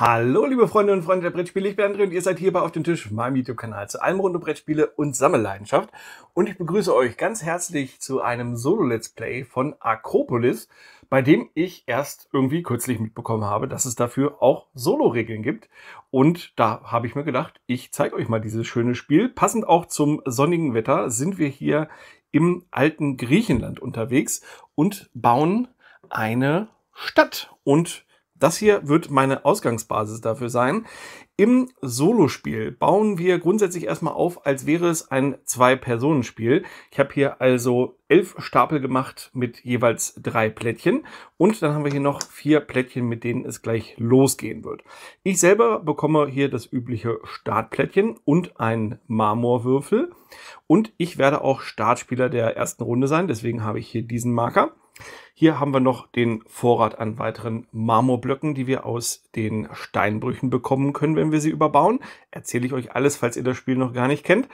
Hallo, liebe Freunde und Freunde der Brettspiele. Ich bin André und ihr seid hier bei Auf den Tisch, meinem YouTube-Kanal zu allem rund um Brettspiele und Sammelleidenschaft. Und ich begrüße euch ganz herzlich zu einem Solo-Let's Play von Acropolis, bei dem ich erst irgendwie kürzlich mitbekommen habe, dass es dafür auch Solo-Regeln gibt. Und da habe ich mir gedacht, ich zeige euch mal dieses schöne Spiel. Passend auch zum sonnigen Wetter sind wir hier im alten Griechenland unterwegs und bauen eine Stadt und das hier wird meine Ausgangsbasis dafür sein. Im Solospiel bauen wir grundsätzlich erstmal auf, als wäre es ein Zwei-Personen-Spiel. Ich habe hier also elf Stapel gemacht mit jeweils drei Plättchen. Und dann haben wir hier noch vier Plättchen, mit denen es gleich losgehen wird. Ich selber bekomme hier das übliche Startplättchen und einen Marmorwürfel. Und ich werde auch Startspieler der ersten Runde sein, deswegen habe ich hier diesen Marker. Hier haben wir noch den Vorrat an weiteren Marmorblöcken, die wir aus den Steinbrüchen bekommen können, wenn wir sie überbauen. Erzähle ich euch alles, falls ihr das Spiel noch gar nicht kennt.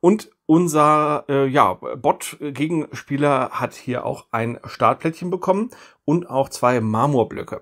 Und unser äh, ja, Bot-Gegenspieler hat hier auch ein Startplättchen bekommen und auch zwei Marmorblöcke.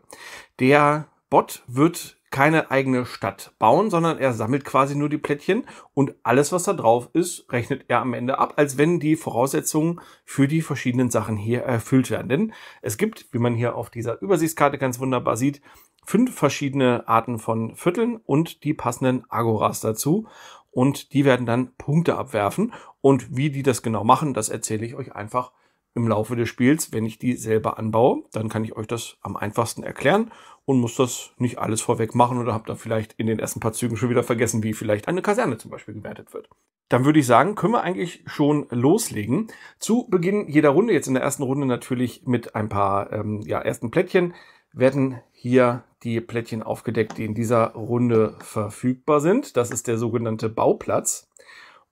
Der Bot wird keine eigene Stadt bauen, sondern er sammelt quasi nur die Plättchen und alles, was da drauf ist, rechnet er am Ende ab, als wenn die Voraussetzungen für die verschiedenen Sachen hier erfüllt werden. Denn es gibt, wie man hier auf dieser Übersichtskarte ganz wunderbar sieht, fünf verschiedene Arten von Vierteln und die passenden Agoras dazu. Und die werden dann Punkte abwerfen. Und wie die das genau machen, das erzähle ich euch einfach im Laufe des Spiels, wenn ich die selber anbaue. Dann kann ich euch das am einfachsten erklären und muss das nicht alles vorweg machen oder habt dann vielleicht in den ersten paar Zügen schon wieder vergessen, wie vielleicht eine Kaserne zum Beispiel gewertet wird. Dann würde ich sagen, können wir eigentlich schon loslegen. Zu Beginn jeder Runde, jetzt in der ersten Runde natürlich mit ein paar ähm, ja, ersten Plättchen, werden hier die Plättchen aufgedeckt, die in dieser Runde verfügbar sind. Das ist der sogenannte Bauplatz.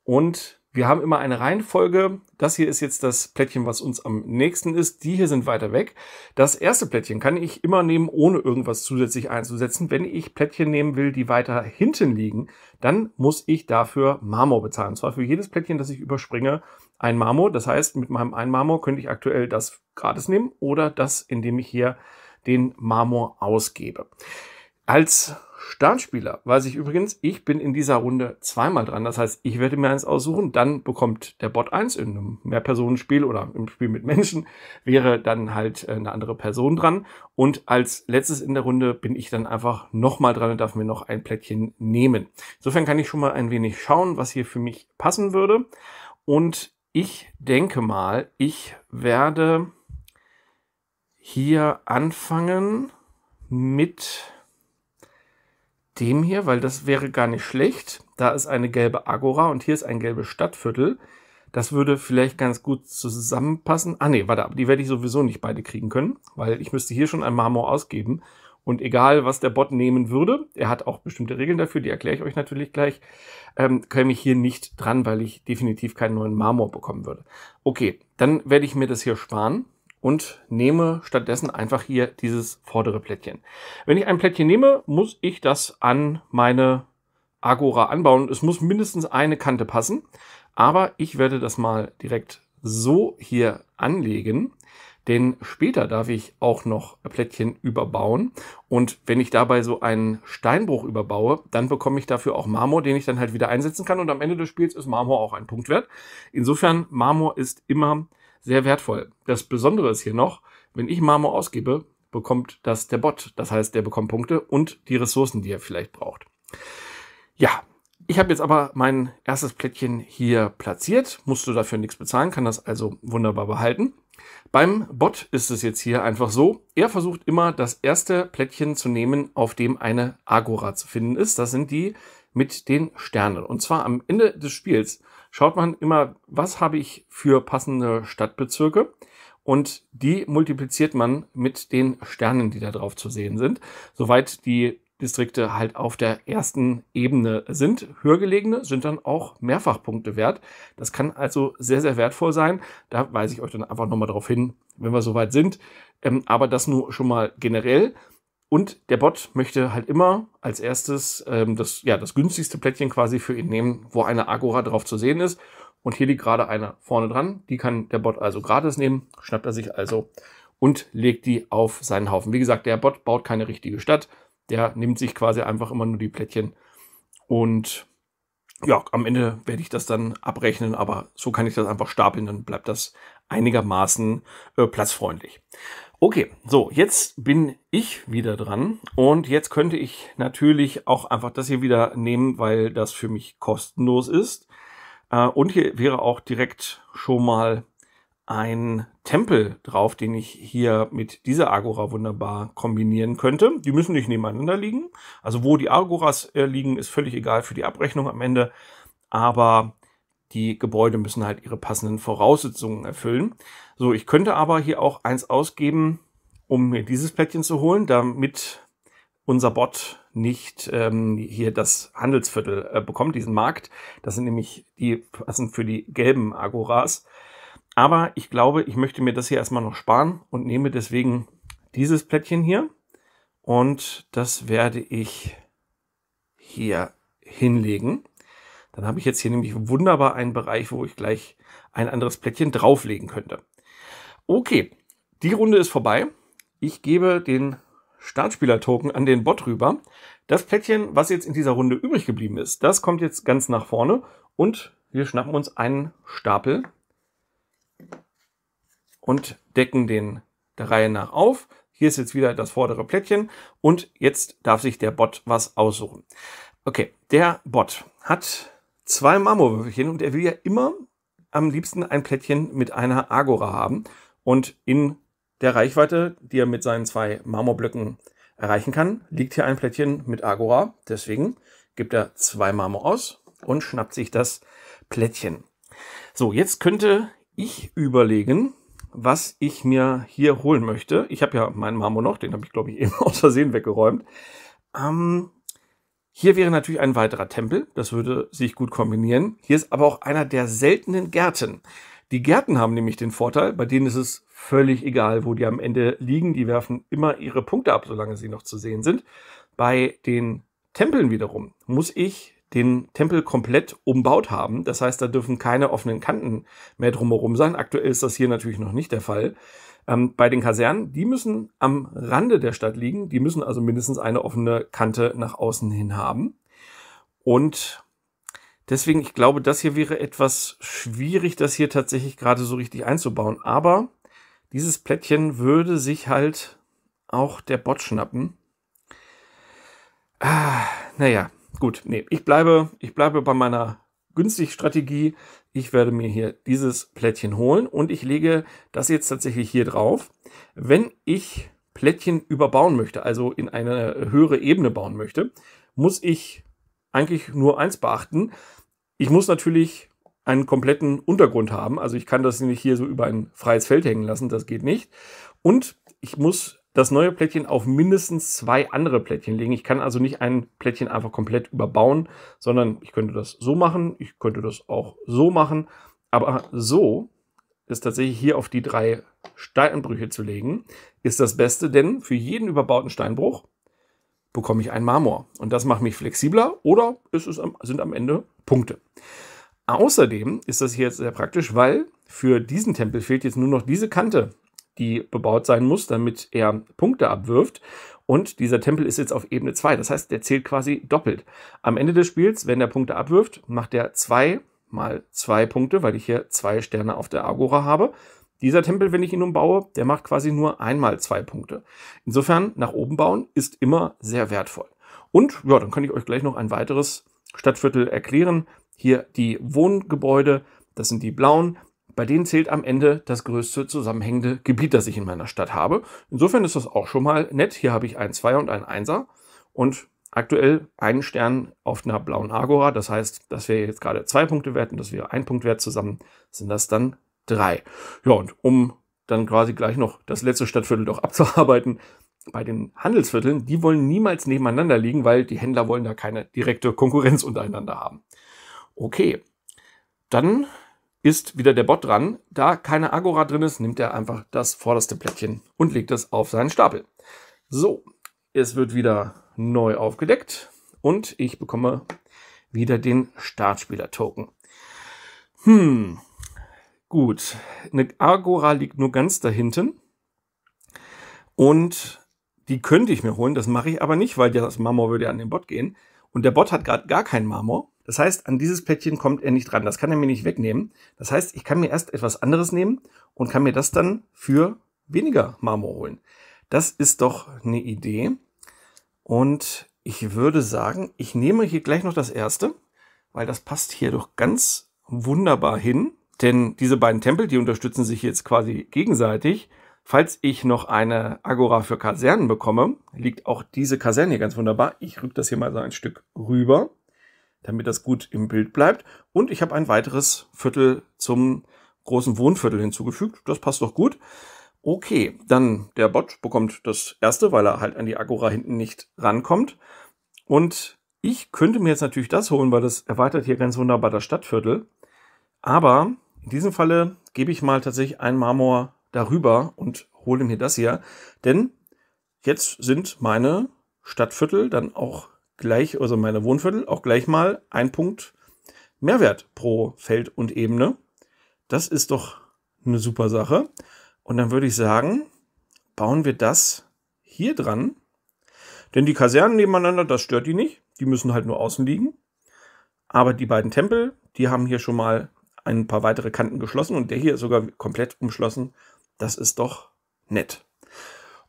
Und wir haben immer eine Reihenfolge. Das hier ist jetzt das Plättchen, was uns am nächsten ist. Die hier sind weiter weg. Das erste Plättchen kann ich immer nehmen, ohne irgendwas zusätzlich einzusetzen. Wenn ich Plättchen nehmen will, die weiter hinten liegen, dann muss ich dafür Marmor bezahlen. Und zwar für jedes Plättchen, das ich überspringe, ein Marmor. Das heißt, mit meinem ein Marmor könnte ich aktuell das gratis nehmen oder das, indem ich hier den Marmor ausgebe. Als Startspieler. Weiß ich übrigens, ich bin in dieser Runde zweimal dran. Das heißt, ich werde mir eins aussuchen, dann bekommt der Bot eins in einem Mehrpersonenspiel oder im Spiel mit Menschen wäre dann halt äh, eine andere Person dran. Und als letztes in der Runde bin ich dann einfach nochmal dran und darf mir noch ein Plättchen nehmen. Insofern kann ich schon mal ein wenig schauen, was hier für mich passen würde. Und ich denke mal, ich werde hier anfangen mit dem hier, weil das wäre gar nicht schlecht. Da ist eine gelbe Agora und hier ist ein gelbes Stadtviertel. Das würde vielleicht ganz gut zusammenpassen. Ah nee, warte, die werde ich sowieso nicht beide kriegen können, weil ich müsste hier schon ein Marmor ausgeben. Und egal, was der Bot nehmen würde, er hat auch bestimmte Regeln dafür, die erkläre ich euch natürlich gleich, ähm, käme ich hier nicht dran, weil ich definitiv keinen neuen Marmor bekommen würde. Okay, dann werde ich mir das hier sparen und nehme stattdessen einfach hier dieses vordere Plättchen. Wenn ich ein Plättchen nehme, muss ich das an meine Agora anbauen. Es muss mindestens eine Kante passen, aber ich werde das mal direkt so hier anlegen, denn später darf ich auch noch Plättchen überbauen und wenn ich dabei so einen Steinbruch überbaue, dann bekomme ich dafür auch Marmor, den ich dann halt wieder einsetzen kann und am Ende des Spiels ist Marmor auch ein Punktwert. Insofern, Marmor ist immer sehr wertvoll. Das Besondere ist hier noch, wenn ich Marmor ausgebe, bekommt das der Bot. Das heißt, der bekommt Punkte und die Ressourcen, die er vielleicht braucht. Ja, ich habe jetzt aber mein erstes Plättchen hier platziert, musste dafür nichts bezahlen, kann das also wunderbar behalten. Beim Bot ist es jetzt hier einfach so, er versucht immer das erste Plättchen zu nehmen, auf dem eine Agora zu finden ist. Das sind die mit den Sternen. Und zwar am Ende des Spiels schaut man immer, was habe ich für passende Stadtbezirke und die multipliziert man mit den Sternen, die da drauf zu sehen sind, soweit die Distrikte halt auf der ersten Ebene sind. Höhergelegene sind dann auch Mehrfachpunkte wert. Das kann also sehr, sehr wertvoll sein. Da weise ich euch dann einfach nochmal darauf hin, wenn wir soweit sind. Ähm, aber das nur schon mal generell. Und der Bot möchte halt immer als erstes ähm, das, ja, das günstigste Plättchen quasi für ihn nehmen, wo eine Agora drauf zu sehen ist. Und hier liegt gerade eine vorne dran. Die kann der Bot also gratis nehmen, schnappt er sich also und legt die auf seinen Haufen. Wie gesagt, der Bot baut keine richtige Stadt. Der nimmt sich quasi einfach immer nur die Plättchen. Und ja, am Ende werde ich das dann abrechnen, aber so kann ich das einfach stapeln, dann bleibt das einigermaßen äh, platzfreundlich. Okay, so, jetzt bin ich wieder dran und jetzt könnte ich natürlich auch einfach das hier wieder nehmen, weil das für mich kostenlos ist. Äh, und hier wäre auch direkt schon mal ein Tempel drauf, den ich hier mit dieser Agora wunderbar kombinieren könnte. Die müssen nicht nebeneinander liegen. Also wo die Agoras äh, liegen, ist völlig egal für die Abrechnung am Ende. Aber die Gebäude müssen halt ihre passenden Voraussetzungen erfüllen. So, ich könnte aber hier auch eins ausgeben, um mir dieses Plättchen zu holen, damit unser Bot nicht ähm, hier das Handelsviertel äh, bekommt, diesen Markt. Das sind nämlich die passend für die gelben Agoras. Aber ich glaube, ich möchte mir das hier erstmal noch sparen und nehme deswegen dieses Plättchen hier. Und das werde ich hier hinlegen. Dann habe ich jetzt hier nämlich wunderbar einen Bereich, wo ich gleich ein anderes Plättchen drauflegen könnte. Okay, die Runde ist vorbei. Ich gebe den Startspieler-Token an den Bot rüber. Das Plättchen, was jetzt in dieser Runde übrig geblieben ist, das kommt jetzt ganz nach vorne und wir schnappen uns einen Stapel und decken den der Reihe nach auf. Hier ist jetzt wieder das vordere Plättchen und jetzt darf sich der Bot was aussuchen. Okay, der Bot hat zwei Marmorwürfelchen und er will ja immer am liebsten ein Plättchen mit einer Agora haben. Und in der Reichweite, die er mit seinen zwei Marmorblöcken erreichen kann, liegt hier ein Plättchen mit Agora. Deswegen gibt er zwei Marmor aus und schnappt sich das Plättchen. So, jetzt könnte ich überlegen, was ich mir hier holen möchte. Ich habe ja meinen Marmor noch, den habe ich, glaube ich, eben aus Versehen weggeräumt. Ähm, hier wäre natürlich ein weiterer Tempel, das würde sich gut kombinieren. Hier ist aber auch einer der seltenen Gärten. Die Gärten haben nämlich den Vorteil, bei denen ist es völlig egal, wo die am Ende liegen. Die werfen immer ihre Punkte ab, solange sie noch zu sehen sind. Bei den Tempeln wiederum muss ich den Tempel komplett umbaut haben. Das heißt, da dürfen keine offenen Kanten mehr drumherum sein. Aktuell ist das hier natürlich noch nicht der Fall. Ähm, bei den Kasernen, die müssen am Rande der Stadt liegen. Die müssen also mindestens eine offene Kante nach außen hin haben. Und deswegen, ich glaube, das hier wäre etwas schwierig, das hier tatsächlich gerade so richtig einzubauen. Aber dieses Plättchen würde sich halt auch der Bot schnappen. Ah, naja, gut, nee, ich bleibe, ich bleibe bei meiner günstig Strategie ich werde mir hier dieses Plättchen holen und ich lege das jetzt tatsächlich hier drauf. Wenn ich Plättchen überbauen möchte, also in eine höhere Ebene bauen möchte, muss ich eigentlich nur eins beachten. Ich muss natürlich einen kompletten Untergrund haben. Also ich kann das nicht hier so über ein freies Feld hängen lassen, das geht nicht. Und ich muss das neue Plättchen auf mindestens zwei andere Plättchen legen. Ich kann also nicht ein Plättchen einfach komplett überbauen, sondern ich könnte das so machen, ich könnte das auch so machen, aber so ist tatsächlich hier auf die drei Steinbrüche zu legen, ist das Beste, denn für jeden überbauten Steinbruch bekomme ich ein Marmor. Und das macht mich flexibler oder ist es sind am Ende Punkte. Außerdem ist das hier jetzt sehr praktisch, weil für diesen Tempel fehlt jetzt nur noch diese Kante die bebaut sein muss, damit er Punkte abwirft. Und dieser Tempel ist jetzt auf Ebene 2. Das heißt, der zählt quasi doppelt. Am Ende des Spiels, wenn der Punkte abwirft, macht er 2 mal 2 Punkte, weil ich hier 2 Sterne auf der Agora habe. Dieser Tempel, wenn ich ihn umbaue, der macht quasi nur einmal 2 Punkte. Insofern, nach oben bauen ist immer sehr wertvoll. Und ja, dann kann ich euch gleich noch ein weiteres Stadtviertel erklären. Hier die Wohngebäude, das sind die blauen. Bei denen zählt am Ende das größte zusammenhängende Gebiet, das ich in meiner Stadt habe. Insofern ist das auch schon mal nett. Hier habe ich einen Zweier und einen Einser und aktuell einen Stern auf einer blauen Agora. Das heißt, das wäre jetzt gerade zwei Punkte wert und das wäre ein Punkt wert. Zusammen sind das dann drei. Ja, und um dann quasi gleich noch das letzte Stadtviertel doch abzuarbeiten, bei den Handelsvierteln, die wollen niemals nebeneinander liegen, weil die Händler wollen da keine direkte Konkurrenz untereinander haben. Okay, dann ist wieder der Bot dran. Da keine Agora drin ist, nimmt er einfach das vorderste Plättchen und legt es auf seinen Stapel. So, es wird wieder neu aufgedeckt und ich bekomme wieder den Startspieler-Token. Hm, gut. Eine Agora liegt nur ganz da hinten. Und die könnte ich mir holen, das mache ich aber nicht, weil das Marmor würde ja an den Bot gehen. Und der Bot hat gerade gar keinen Marmor. Das heißt, an dieses Plättchen kommt er nicht dran. Das kann er mir nicht wegnehmen. Das heißt, ich kann mir erst etwas anderes nehmen und kann mir das dann für weniger Marmor holen. Das ist doch eine Idee. Und ich würde sagen, ich nehme hier gleich noch das erste, weil das passt hier doch ganz wunderbar hin. Denn diese beiden Tempel, die unterstützen sich jetzt quasi gegenseitig. Falls ich noch eine Agora für Kasernen bekomme, liegt auch diese Kaserne hier ganz wunderbar. Ich rück das hier mal so ein Stück rüber damit das gut im Bild bleibt. Und ich habe ein weiteres Viertel zum großen Wohnviertel hinzugefügt. Das passt doch gut. Okay, dann der Bot bekommt das erste, weil er halt an die Agora hinten nicht rankommt. Und ich könnte mir jetzt natürlich das holen, weil das erweitert hier ganz wunderbar das Stadtviertel. Aber in diesem Falle gebe ich mal tatsächlich einen Marmor darüber und hole mir das hier. Denn jetzt sind meine Stadtviertel dann auch gleich, also meine Wohnviertel, auch gleich mal ein Punkt Mehrwert pro Feld und Ebene. Das ist doch eine super Sache. Und dann würde ich sagen, bauen wir das hier dran. Denn die Kasernen nebeneinander, das stört die nicht. Die müssen halt nur außen liegen. Aber die beiden Tempel, die haben hier schon mal ein paar weitere Kanten geschlossen und der hier ist sogar komplett umschlossen. Das ist doch nett.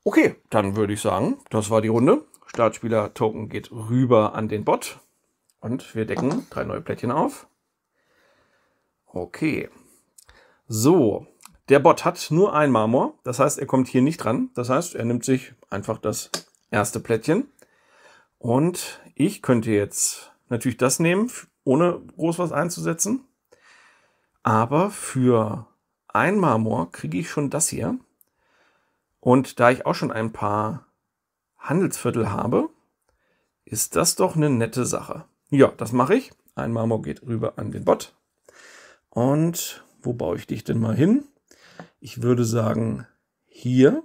Okay, dann würde ich sagen, das war die Runde. Startspieler-Token geht rüber an den Bot. Und wir decken drei neue Plättchen auf. Okay. So. Der Bot hat nur ein Marmor. Das heißt, er kommt hier nicht dran. Das heißt, er nimmt sich einfach das erste Plättchen. Und ich könnte jetzt natürlich das nehmen, ohne groß was einzusetzen. Aber für ein Marmor kriege ich schon das hier. Und da ich auch schon ein paar Handelsviertel habe, ist das doch eine nette Sache. Ja, das mache ich. Ein Marmor geht rüber an den Bot. Und wo baue ich dich denn mal hin? Ich würde sagen, hier.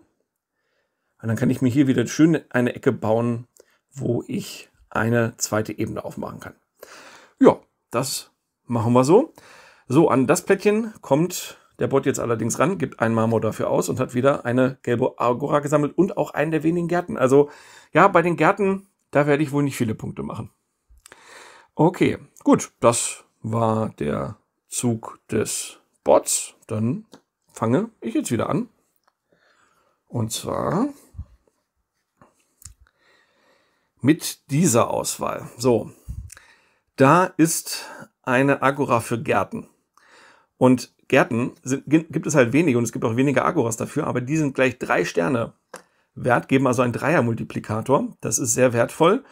Und dann kann ich mir hier wieder schön eine Ecke bauen, wo ich eine zweite Ebene aufmachen kann. Ja, das machen wir so. So, an das Plättchen kommt der Bot jetzt allerdings ran, gibt einen Marmor dafür aus und hat wieder eine gelbe Agora gesammelt und auch einen der wenigen Gärten. Also ja, bei den Gärten, da werde ich wohl nicht viele Punkte machen. Okay, gut, das war der Zug des Bots. Dann fange ich jetzt wieder an. Und zwar mit dieser Auswahl. So, da ist eine Agora für Gärten. Und Gärten sind, gibt es halt wenige und es gibt auch weniger Agoras dafür, aber die sind gleich drei Sterne wert, geben also einen Dreiermultiplikator. Das ist sehr wertvoll.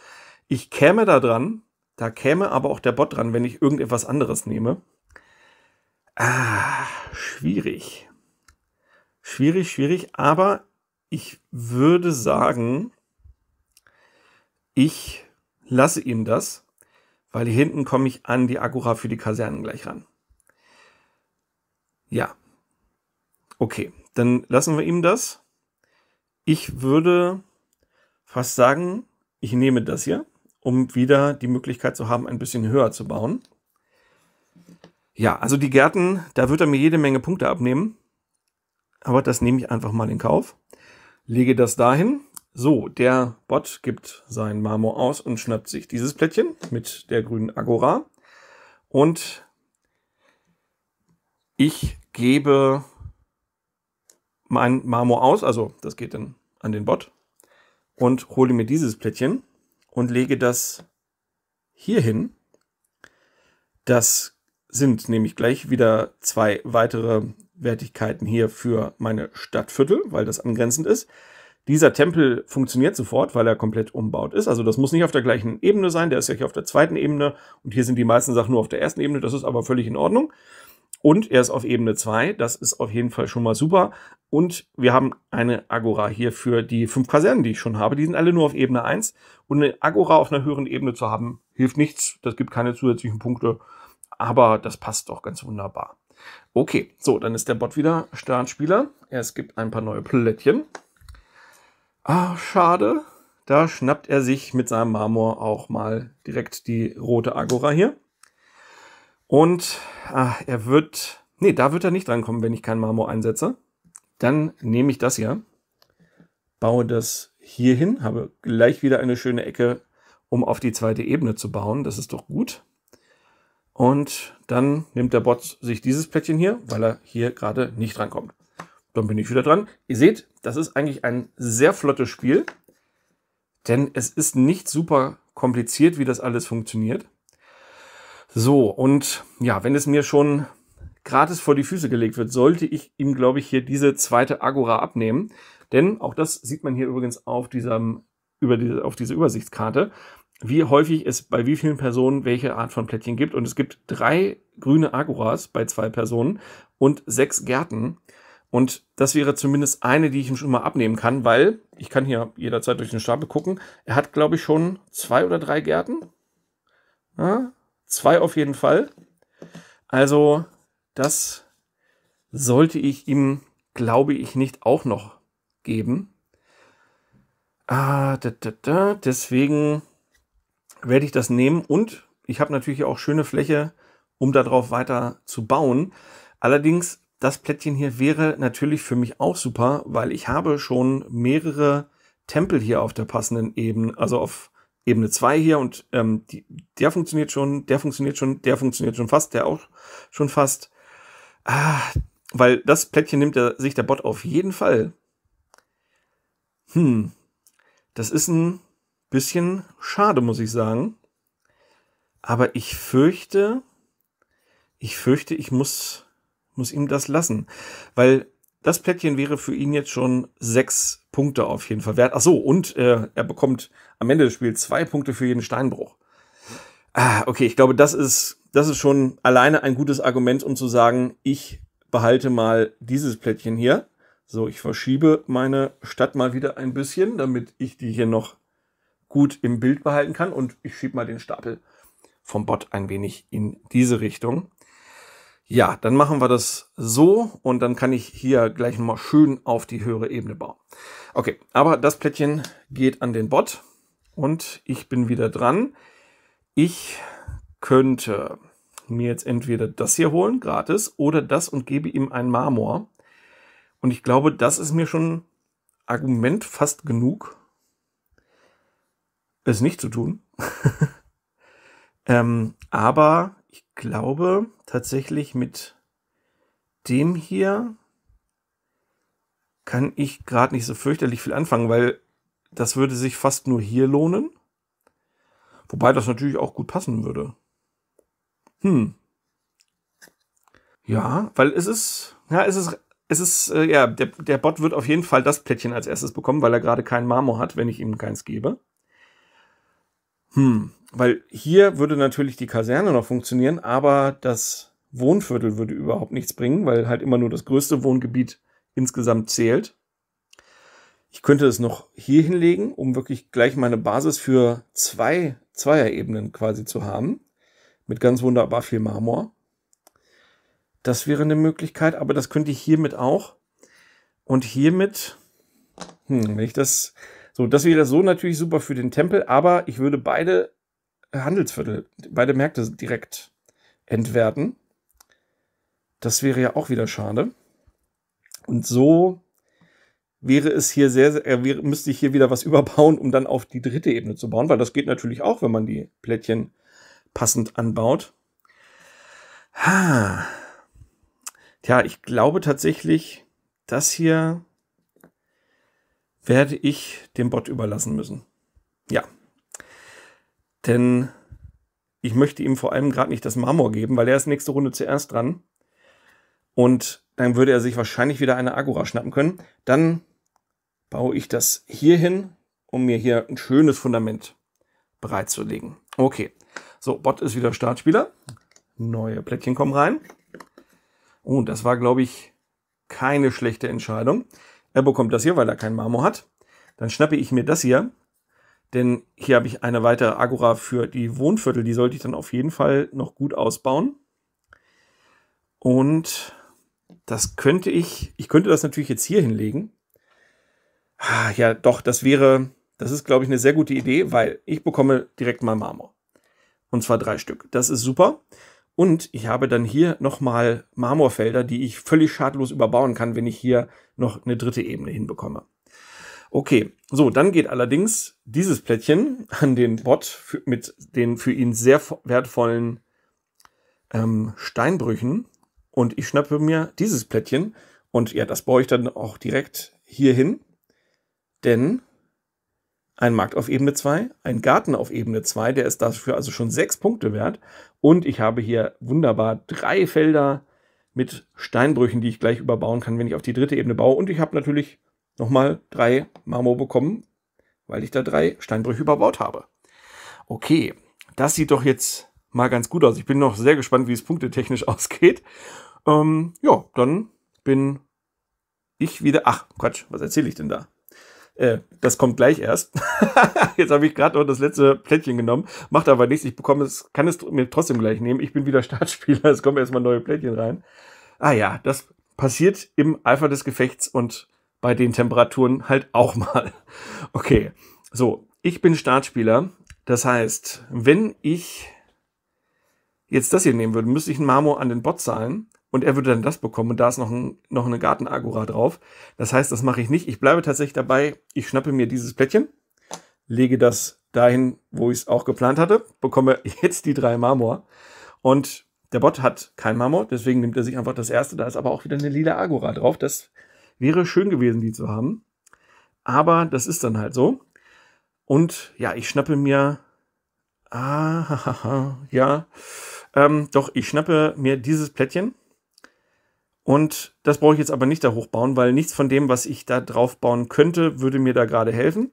Ich käme da dran, da käme aber auch der Bot dran, wenn ich irgendetwas anderes nehme. Ah, schwierig. Schwierig, schwierig, aber ich würde sagen, ich lasse ihm das, weil hier hinten komme ich an die Agora für die Kasernen gleich ran. Ja. Okay, dann lassen wir ihm das. Ich würde fast sagen, ich nehme das hier, um wieder die Möglichkeit zu haben, ein bisschen höher zu bauen. Ja, also die Gärten, da wird er mir jede Menge Punkte abnehmen. Aber das nehme ich einfach mal in Kauf. Lege das dahin. So, der Bot gibt seinen Marmor aus und schnappt sich dieses Plättchen mit der grünen Agora. Und ich gebe mein Marmor aus, also das geht dann an den Bot, und hole mir dieses Plättchen und lege das hier hin. Das sind nämlich gleich wieder zwei weitere Wertigkeiten hier für meine Stadtviertel, weil das angrenzend ist. Dieser Tempel funktioniert sofort, weil er komplett umbaut ist. Also das muss nicht auf der gleichen Ebene sein, der ist ja hier auf der zweiten Ebene und hier sind die meisten Sachen nur auf der ersten Ebene, das ist aber völlig in Ordnung. Und er ist auf Ebene 2, das ist auf jeden Fall schon mal super. Und wir haben eine Agora hier für die fünf Kasernen, die ich schon habe. Die sind alle nur auf Ebene 1. Und eine Agora auf einer höheren Ebene zu haben, hilft nichts. Das gibt keine zusätzlichen Punkte. Aber das passt doch ganz wunderbar. Okay, so, dann ist der Bot wieder Startspieler. Es gibt ein paar neue Plättchen. Ah, schade. Da schnappt er sich mit seinem Marmor auch mal direkt die rote Agora hier. Und ach, er wird. Nee, da wird er nicht drankommen, wenn ich keinen Marmor einsetze. Dann nehme ich das hier, baue das hier hin, habe gleich wieder eine schöne Ecke, um auf die zweite Ebene zu bauen. Das ist doch gut. Und dann nimmt der Bot sich dieses Plättchen hier, weil er hier gerade nicht drankommt. Dann bin ich wieder dran. Ihr seht, das ist eigentlich ein sehr flottes Spiel, denn es ist nicht super kompliziert, wie das alles funktioniert. So, und ja, wenn es mir schon gratis vor die Füße gelegt wird, sollte ich ihm, glaube ich, hier diese zweite Agora abnehmen. Denn auch das sieht man hier übrigens auf, dieser über diese, auf diese Übersichtskarte, wie häufig es bei wie vielen Personen welche Art von Plättchen gibt. Und es gibt drei grüne Agoras bei zwei Personen und sechs Gärten. Und das wäre zumindest eine, die ich ihm schon mal abnehmen kann, weil ich kann hier jederzeit durch den Stapel gucken. Er hat, glaube ich, schon zwei oder drei Gärten. Ja, Zwei auf jeden Fall. Also, das sollte ich ihm, glaube ich, nicht auch noch geben. Ah, da, da, da. Deswegen werde ich das nehmen und ich habe natürlich auch schöne Fläche, um darauf weiter zu bauen. Allerdings, das Plättchen hier wäre natürlich für mich auch super, weil ich habe schon mehrere Tempel hier auf der passenden Ebene, also auf Ebene 2 hier und ähm, die, der funktioniert schon, der funktioniert schon, der funktioniert schon fast, der auch schon fast. Ah, weil das Plättchen nimmt der, sich der Bot auf jeden Fall. Hm, das ist ein bisschen schade, muss ich sagen. Aber ich fürchte, ich fürchte, ich muss, muss ihm das lassen. Weil das Plättchen wäre für ihn jetzt schon sechs Punkte auf jeden Fall wert. Ach so, und äh, er bekommt am Ende des Spiels zwei Punkte für jeden Steinbruch. Ah, okay, ich glaube, das ist, das ist schon alleine ein gutes Argument, um zu sagen, ich behalte mal dieses Plättchen hier. So, ich verschiebe meine Stadt mal wieder ein bisschen, damit ich die hier noch gut im Bild behalten kann. Und ich schiebe mal den Stapel vom Bot ein wenig in diese Richtung. Ja, dann machen wir das so und dann kann ich hier gleich nochmal schön auf die höhere Ebene bauen. Okay, aber das Plättchen geht an den Bot und ich bin wieder dran. Ich könnte mir jetzt entweder das hier holen, gratis, oder das und gebe ihm ein Marmor. Und ich glaube, das ist mir schon Argument fast genug, es nicht zu tun. ähm, aber glaube tatsächlich mit dem hier kann ich gerade nicht so fürchterlich viel anfangen, weil das würde sich fast nur hier lohnen. Wobei das natürlich auch gut passen würde. Hm. Ja, weil es ist, ja, es ist, es ist, äh, ja, der, der Bot wird auf jeden Fall das Plättchen als erstes bekommen, weil er gerade keinen Marmor hat, wenn ich ihm keins gebe. Hm weil hier würde natürlich die Kaserne noch funktionieren, aber das Wohnviertel würde überhaupt nichts bringen, weil halt immer nur das größte Wohngebiet insgesamt zählt. Ich könnte es noch hier hinlegen, um wirklich gleich meine Basis für zwei Zweierebenen quasi zu haben. Mit ganz wunderbar viel Marmor. Das wäre eine Möglichkeit, aber das könnte ich hiermit auch. Und hiermit, hm, wenn ich das, so, das wäre so natürlich super für den Tempel, aber ich würde beide Handelsviertel, beide Märkte direkt entwerten. Das wäre ja auch wieder schade. Und so wäre es hier sehr, sehr äh, müsste ich hier wieder was überbauen, um dann auf die dritte Ebene zu bauen, weil das geht natürlich auch, wenn man die Plättchen passend anbaut. Ha. Tja, ich glaube tatsächlich, das hier werde ich dem Bot überlassen müssen. Ja, denn ich möchte ihm vor allem gerade nicht das Marmor geben, weil er ist nächste Runde zuerst dran. Und dann würde er sich wahrscheinlich wieder eine Agora schnappen können. Dann baue ich das hier hin, um mir hier ein schönes Fundament bereitzulegen. Okay, so, Bot ist wieder Startspieler. Neue Plättchen kommen rein. Und oh, das war, glaube ich, keine schlechte Entscheidung. Er bekommt das hier, weil er keinen Marmor hat. Dann schnappe ich mir das hier denn hier habe ich eine weitere Agora für die Wohnviertel. Die sollte ich dann auf jeden Fall noch gut ausbauen. Und das könnte ich, ich könnte das natürlich jetzt hier hinlegen. Ah, ja, doch, das wäre, das ist, glaube ich, eine sehr gute Idee, weil ich bekomme direkt mal Marmor. Und zwar drei Stück. Das ist super. Und ich habe dann hier nochmal Marmorfelder, die ich völlig schadlos überbauen kann, wenn ich hier noch eine dritte Ebene hinbekomme. Okay, so, dann geht allerdings dieses Plättchen an den Bot für, mit den für ihn sehr wertvollen ähm, Steinbrüchen. Und ich schnappe mir dieses Plättchen. Und ja, das baue ich dann auch direkt hier hin. Denn ein Markt auf Ebene 2, ein Garten auf Ebene 2, der ist dafür also schon sechs Punkte wert. Und ich habe hier wunderbar drei Felder mit Steinbrüchen, die ich gleich überbauen kann, wenn ich auf die dritte Ebene baue. Und ich habe natürlich nochmal drei Marmor bekommen, weil ich da drei Steinbrüche überbaut habe. Okay, das sieht doch jetzt mal ganz gut aus. Ich bin noch sehr gespannt, wie es punktetechnisch ausgeht. Ähm, ja, dann bin ich wieder. Ach, Quatsch, was erzähle ich denn da? Äh, das kommt gleich erst. Jetzt habe ich gerade noch das letzte Plättchen genommen, macht aber nichts. Ich bekomme es, kann es mir trotzdem gleich nehmen. Ich bin wieder Startspieler, es kommen erstmal neue Plättchen rein. Ah ja, das passiert im Eifer des Gefechts und bei den Temperaturen halt auch mal. Okay, so, ich bin Startspieler. Das heißt, wenn ich jetzt das hier nehmen würde, müsste ich einen Marmor an den Bot zahlen und er würde dann das bekommen und da ist noch, ein, noch eine Gartenagora drauf. Das heißt, das mache ich nicht. Ich bleibe tatsächlich dabei. Ich schnappe mir dieses Plättchen, lege das dahin, wo ich es auch geplant hatte, bekomme jetzt die drei Marmor und der Bot hat kein Marmor, deswegen nimmt er sich einfach das erste. Da ist aber auch wieder eine lila Agora drauf. Das Wäre schön gewesen, die zu haben. Aber das ist dann halt so. Und ja, ich schnappe mir. Ah, ha, ha, ja. Ähm, doch, ich schnappe mir dieses Plättchen. Und das brauche ich jetzt aber nicht da hochbauen, weil nichts von dem, was ich da drauf bauen könnte, würde mir da gerade helfen.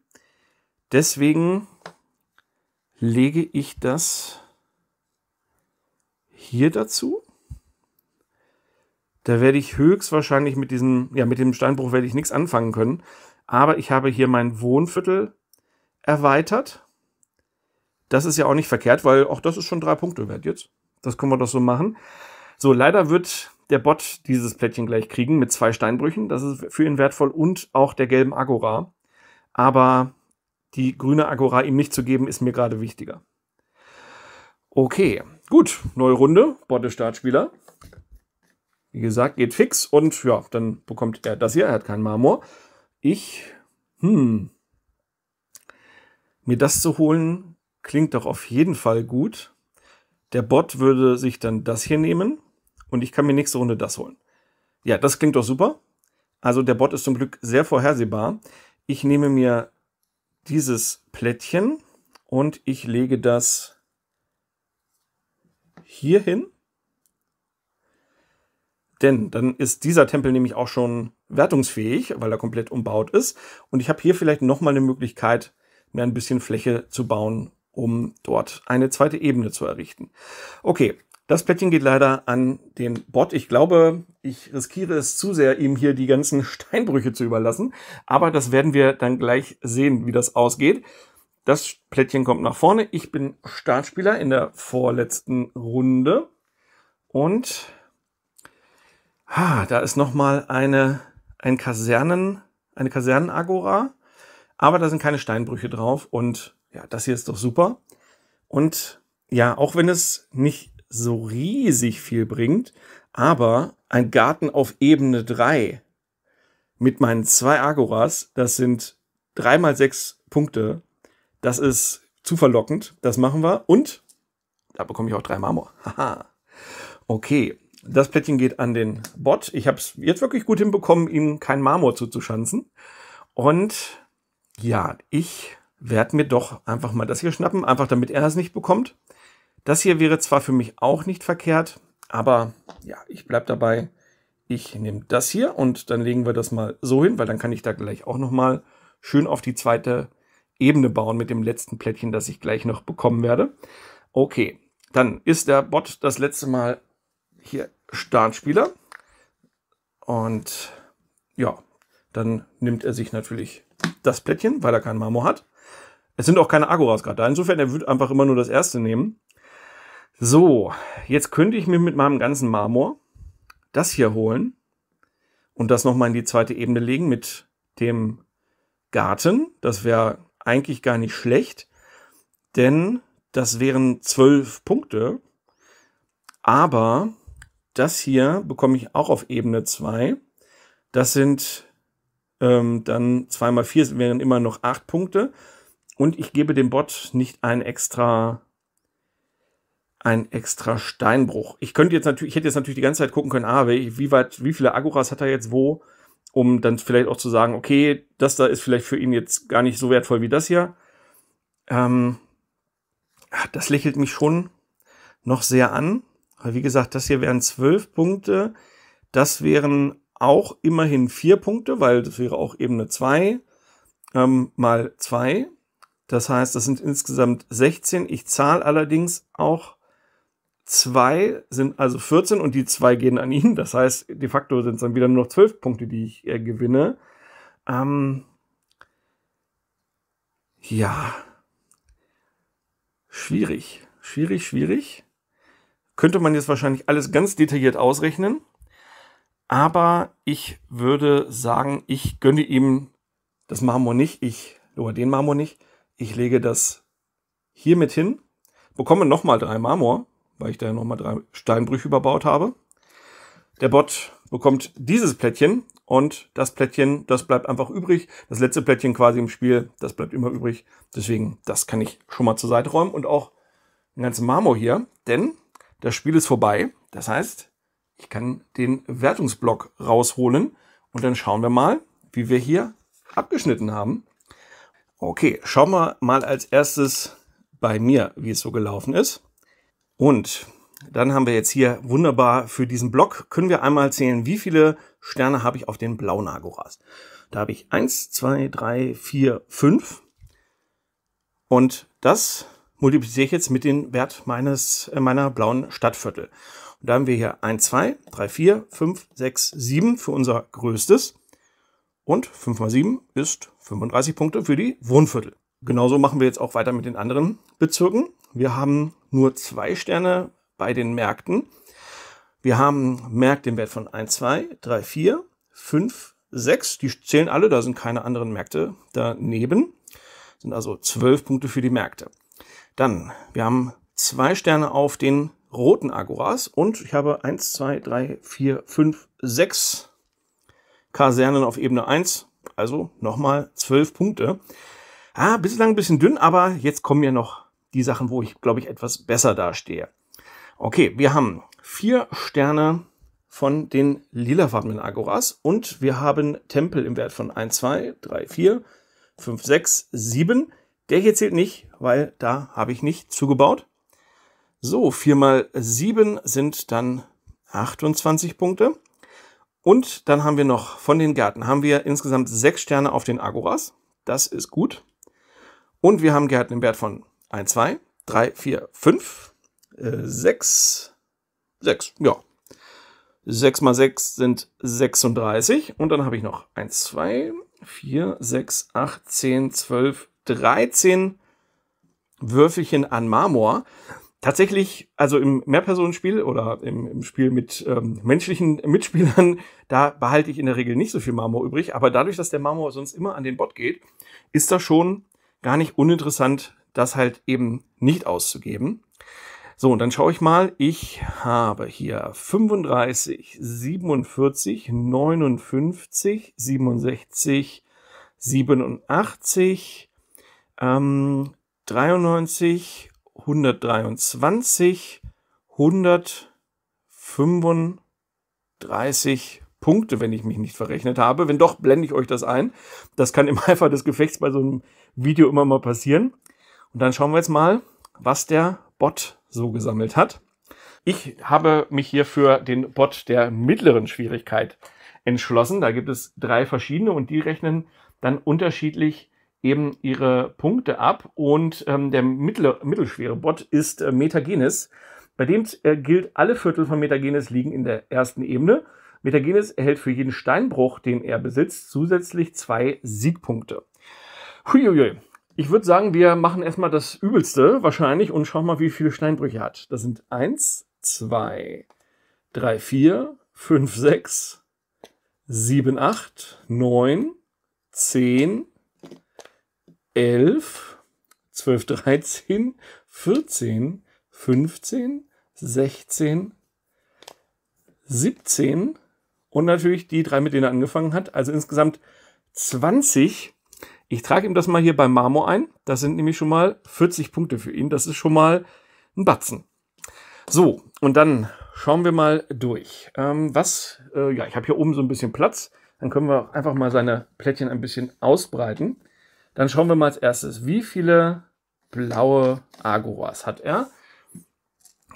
Deswegen lege ich das hier dazu. Da werde ich höchstwahrscheinlich mit diesem, ja, mit dem Steinbruch werde ich nichts anfangen können. Aber ich habe hier mein Wohnviertel erweitert. Das ist ja auch nicht verkehrt, weil auch das ist schon drei Punkte wert jetzt. Das können wir doch so machen. So, leider wird der Bot dieses Plättchen gleich kriegen mit zwei Steinbrüchen. Das ist für ihn wertvoll und auch der gelben Agora. Aber die grüne Agora ihm nicht zu geben, ist mir gerade wichtiger. Okay, gut. Neue Runde. Bot ist Startspieler. Wie gesagt, geht fix und ja, dann bekommt er das hier. Er hat keinen Marmor. Ich, hm, mir das zu holen, klingt doch auf jeden Fall gut. Der Bot würde sich dann das hier nehmen und ich kann mir nächste Runde das holen. Ja, das klingt doch super. Also der Bot ist zum Glück sehr vorhersehbar. Ich nehme mir dieses Plättchen und ich lege das hier hin. Denn dann ist dieser Tempel nämlich auch schon wertungsfähig, weil er komplett umbaut ist. Und ich habe hier vielleicht nochmal eine Möglichkeit, mir ein bisschen Fläche zu bauen, um dort eine zweite Ebene zu errichten. Okay, das Plättchen geht leider an den Bot. Ich glaube, ich riskiere es zu sehr, ihm hier die ganzen Steinbrüche zu überlassen. Aber das werden wir dann gleich sehen, wie das ausgeht. Das Plättchen kommt nach vorne. Ich bin Startspieler in der vorletzten Runde. Und Ha, da ist nochmal eine, ein Kasernen, eine Kasernenagora. Aber da sind keine Steinbrüche drauf. Und ja, das hier ist doch super. Und ja, auch wenn es nicht so riesig viel bringt, aber ein Garten auf Ebene 3 mit meinen zwei Agoras, das sind drei mal sechs Punkte. Das ist zu verlockend. Das machen wir. Und da bekomme ich auch drei Marmor. Haha. okay. Das Plättchen geht an den Bot. Ich habe es jetzt wirklich gut hinbekommen, ihm kein Marmor zuzuschanzen. Und ja, ich werde mir doch einfach mal das hier schnappen, einfach damit er es nicht bekommt. Das hier wäre zwar für mich auch nicht verkehrt, aber ja, ich bleibe dabei. Ich nehme das hier und dann legen wir das mal so hin, weil dann kann ich da gleich auch nochmal schön auf die zweite Ebene bauen mit dem letzten Plättchen, das ich gleich noch bekommen werde. Okay, dann ist der Bot das letzte Mal hier Startspieler. Und ja, dann nimmt er sich natürlich das Plättchen, weil er keinen Marmor hat. Es sind auch keine Agoras gerade da. Insofern, er wird einfach immer nur das erste nehmen. So, jetzt könnte ich mir mit meinem ganzen Marmor das hier holen und das nochmal in die zweite Ebene legen mit dem Garten. Das wäre eigentlich gar nicht schlecht, denn das wären zwölf Punkte. Aber das hier bekomme ich auch auf Ebene 2. Das sind ähm, dann 2 mal 4 wären immer noch 8 Punkte. Und ich gebe dem Bot nicht ein extra ein extra Steinbruch. Ich könnte jetzt natürlich, ich hätte jetzt natürlich die ganze Zeit gucken können, ah, wie weit, wie viele Agoras hat er jetzt wo, um dann vielleicht auch zu sagen, okay, das da ist vielleicht für ihn jetzt gar nicht so wertvoll wie das hier. Ähm, ah, das lächelt mich schon noch sehr an. Wie gesagt, das hier wären zwölf Punkte. Das wären auch immerhin vier Punkte, weil das wäre auch Ebene zwei ähm, mal 2. Das heißt, das sind insgesamt 16. Ich zahle allerdings auch 2, sind also 14 und die 2 gehen an ihn. Das heißt, de facto sind es dann wieder nur noch 12 Punkte, die ich äh, gewinne. Ähm, ja, schwierig, schwierig, schwierig. Könnte man jetzt wahrscheinlich alles ganz detailliert ausrechnen. Aber ich würde sagen, ich gönne ihm das Marmor nicht. Ich lobe den Marmor nicht. Ich lege das hier mit hin. Bekomme nochmal drei Marmor, weil ich da nochmal drei Steinbrüche überbaut habe. Der Bot bekommt dieses Plättchen und das Plättchen, das bleibt einfach übrig. Das letzte Plättchen quasi im Spiel, das bleibt immer übrig. Deswegen, das kann ich schon mal zur Seite räumen und auch den ganzen Marmor hier, denn das Spiel ist vorbei. Das heißt, ich kann den Wertungsblock rausholen und dann schauen wir mal, wie wir hier abgeschnitten haben. Okay, schauen wir mal als erstes bei mir, wie es so gelaufen ist. Und dann haben wir jetzt hier wunderbar für diesen Block, können wir einmal zählen, wie viele Sterne habe ich auf den blauen Agoras. Da habe ich 1, 2, 3, 4, 5. Und das multipliziere ich jetzt mit dem Wert meines, äh, meiner blauen Stadtviertel. Und da haben wir hier 1, 2, 3, 4, 5, 6, 7 für unser größtes. Und 5 mal 7 ist 35 Punkte für die Wohnviertel. Genauso machen wir jetzt auch weiter mit den anderen Bezirken. Wir haben nur zwei Sterne bei den Märkten. Wir haben Märkte im Wert von 1, 2, 3, 4, 5, 6. Die zählen alle, da sind keine anderen Märkte daneben. Das sind also 12 Punkte für die Märkte. Dann, wir haben zwei Sterne auf den roten Agoras und ich habe 1, 2, 3, 4, 5, 6 Kasernen auf Ebene 1. Also nochmal 12 Punkte. Ah, bislang ein bisschen dünn, aber jetzt kommen ja noch die Sachen, wo ich, glaube ich, etwas besser dastehe. Okay, wir haben vier Sterne von den lilafarbenen Agoras und wir haben Tempel im Wert von 1, 2, 3, 4, 5, 6, 7. Der hier zählt nicht, weil da habe ich nicht zugebaut. So, 4 mal 7 sind dann 28 Punkte. Und dann haben wir noch von den Gärten haben wir insgesamt 6 Sterne auf den Agoras. Das ist gut. Und wir haben Gärten im Wert von 1, 2, 3, 4, 5, 6, 6, ja. 6 mal 6 sind 36. Und dann habe ich noch 1, 2, 4, 6, 8, 10, 12, 13 Würfelchen an Marmor. Tatsächlich, also im Mehrpersonenspiel oder im, im Spiel mit ähm, menschlichen Mitspielern, da behalte ich in der Regel nicht so viel Marmor übrig. Aber dadurch, dass der Marmor sonst immer an den Bot geht, ist das schon gar nicht uninteressant, das halt eben nicht auszugeben. So, und dann schaue ich mal. Ich habe hier 35, 47, 59, 67, 87, ähm, 93, 123, 135 Punkte, wenn ich mich nicht verrechnet habe. Wenn doch, blende ich euch das ein. Das kann im Eifer des Gefechts bei so einem Video immer mal passieren. Und dann schauen wir jetzt mal, was der Bot so gesammelt hat. Ich habe mich hier für den Bot der mittleren Schwierigkeit entschlossen. Da gibt es drei verschiedene und die rechnen dann unterschiedlich eben ihre Punkte ab. Und ähm, der mittlere, mittelschwere Bot ist äh, Metagenes. Bei dem äh, gilt, alle Viertel von Metagenes liegen in der ersten Ebene. Metagenes erhält für jeden Steinbruch, den er besitzt, zusätzlich zwei Siegpunkte. Huiuiui. Ich würde sagen, wir machen erstmal das Übelste wahrscheinlich und schauen mal, wie viele Steinbrüche er hat. Das sind 1, 2, 3, 4, 5, 6, 7, 8, 9, 10, 11, 12, 13, 14, 15, 16, 17 und natürlich die drei, mit denen er angefangen hat. Also insgesamt 20. Ich trage ihm das mal hier beim Marmor ein. Das sind nämlich schon mal 40 Punkte für ihn. Das ist schon mal ein Batzen. So, und dann schauen wir mal durch. Ähm, was, äh, ja, ich habe hier oben so ein bisschen Platz. Dann können wir einfach mal seine Plättchen ein bisschen ausbreiten. Dann schauen wir mal als erstes, wie viele blaue Agoras hat er?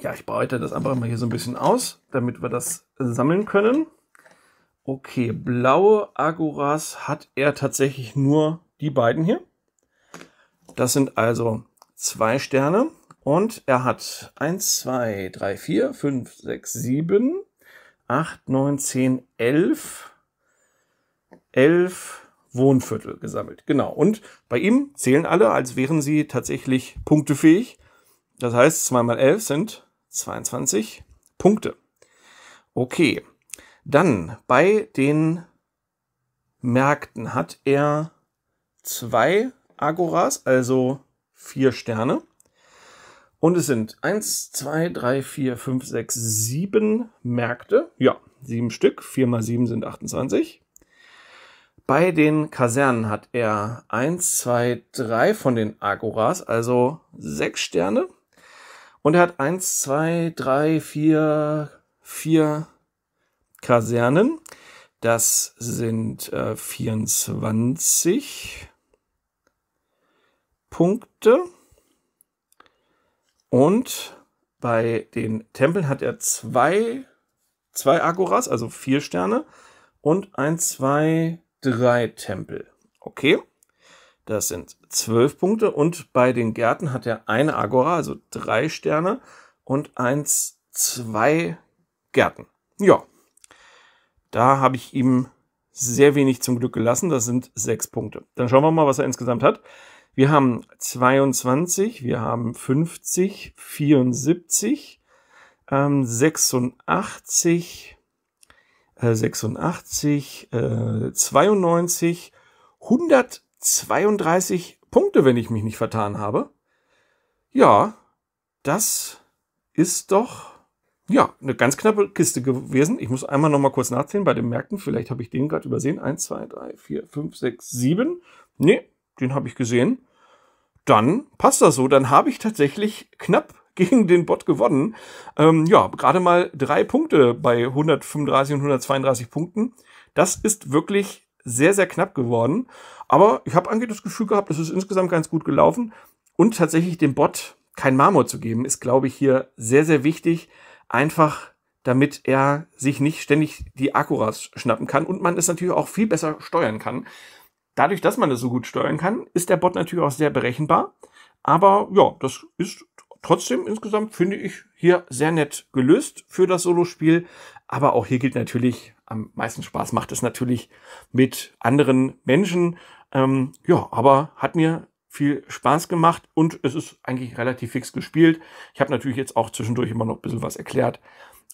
Ja, ich breite das einfach mal hier so ein bisschen aus, damit wir das sammeln können. Okay, blaue Agoras hat er tatsächlich nur die beiden hier. Das sind also zwei Sterne. Und er hat 1, 2, 3, 4, 5, 6, 7, 8, 9, 10, 11, 11, Wohnviertel gesammelt. Genau. Und bei ihm zählen alle, als wären sie tatsächlich punktefähig. Das heißt, 2 mal 11 sind 22 Punkte. Okay. Dann bei den Märkten hat er zwei Agoras, also vier Sterne. Und es sind 1, 2, 3, 4, 5, 6, 7 Märkte. Ja, sieben Stück. 4 mal 7 sind 28. Bei den Kasernen hat er eins, zwei, drei von den Agoras, also sechs Sterne. Und er hat eins, zwei, drei, vier, vier Kasernen. Das sind äh, 24 Punkte. Und bei den Tempeln hat er zwei, zwei Agoras, also vier Sterne. Und ein, zwei, drei Tempel. Okay. Das sind zwölf Punkte. Und bei den Gärten hat er eine Agora, also drei Sterne und eins, zwei Gärten. Ja. Da habe ich ihm sehr wenig zum Glück gelassen. Das sind sechs Punkte. Dann schauen wir mal, was er insgesamt hat. Wir haben 22, wir haben 50, 74, ähm, 86, 86, äh, 92, 132 äh, Punkte, wenn ich mich nicht vertan habe. Ja, das ist doch ja eine ganz knappe Kiste gewesen. Ich muss einmal noch mal kurz nachzählen bei den Märkten. Vielleicht habe ich den gerade übersehen. 1, 2, 3, 4, 5, 6, 7. Nee, den habe ich gesehen. Dann passt das so. Dann habe ich tatsächlich knapp gegen den Bot gewonnen. Ähm, ja, gerade mal drei Punkte bei 135 und 132 Punkten. Das ist wirklich sehr, sehr knapp geworden. Aber ich habe angeht das Gefühl gehabt, es ist insgesamt ganz gut gelaufen. Und tatsächlich dem Bot kein Marmor zu geben, ist, glaube ich, hier sehr, sehr wichtig. Einfach damit er sich nicht ständig die Akkuras schnappen kann und man es natürlich auch viel besser steuern kann. Dadurch, dass man es das so gut steuern kann, ist der Bot natürlich auch sehr berechenbar. Aber ja, das ist trotzdem insgesamt finde ich hier sehr nett gelöst für das Solospiel. Aber auch hier gilt natürlich, am meisten Spaß macht es natürlich mit anderen Menschen. Ähm, ja, aber hat mir viel Spaß gemacht und es ist eigentlich relativ fix gespielt. Ich habe natürlich jetzt auch zwischendurch immer noch ein bisschen was erklärt,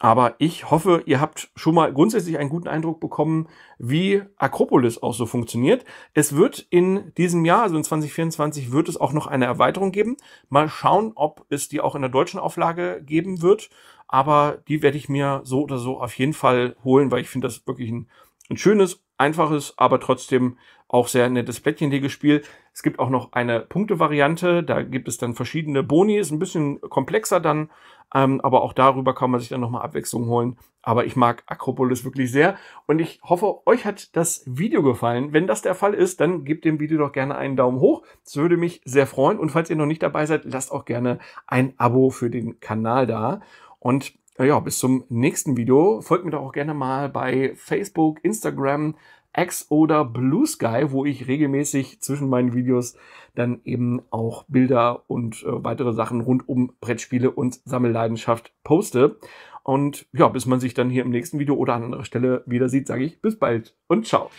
aber ich hoffe, ihr habt schon mal grundsätzlich einen guten Eindruck bekommen, wie Akropolis auch so funktioniert. Es wird in diesem Jahr, also in 2024, wird es auch noch eine Erweiterung geben. Mal schauen, ob es die auch in der deutschen Auflage geben wird. Aber die werde ich mir so oder so auf jeden Fall holen, weil ich finde das wirklich ein, ein schönes, einfaches, aber trotzdem auch sehr nettes plättchen Plättchenlegespiel. Es gibt auch noch eine Punkte-Variante. Da gibt es dann verschiedene Boni. Ist ein bisschen komplexer dann. Ähm, aber auch darüber kann man sich dann nochmal Abwechslung holen. Aber ich mag Acropolis wirklich sehr. Und ich hoffe, euch hat das Video gefallen. Wenn das der Fall ist, dann gebt dem Video doch gerne einen Daumen hoch. Das würde mich sehr freuen. Und falls ihr noch nicht dabei seid, lasst auch gerne ein Abo für den Kanal da. Und äh, ja, bis zum nächsten Video. Folgt mir doch auch gerne mal bei Facebook, Instagram, X oder Blue Sky, wo ich regelmäßig zwischen meinen Videos dann eben auch Bilder und äh, weitere Sachen rund um Brettspiele und Sammelleidenschaft poste. Und ja, bis man sich dann hier im nächsten Video oder an anderer Stelle wieder sieht, sage ich bis bald und ciao.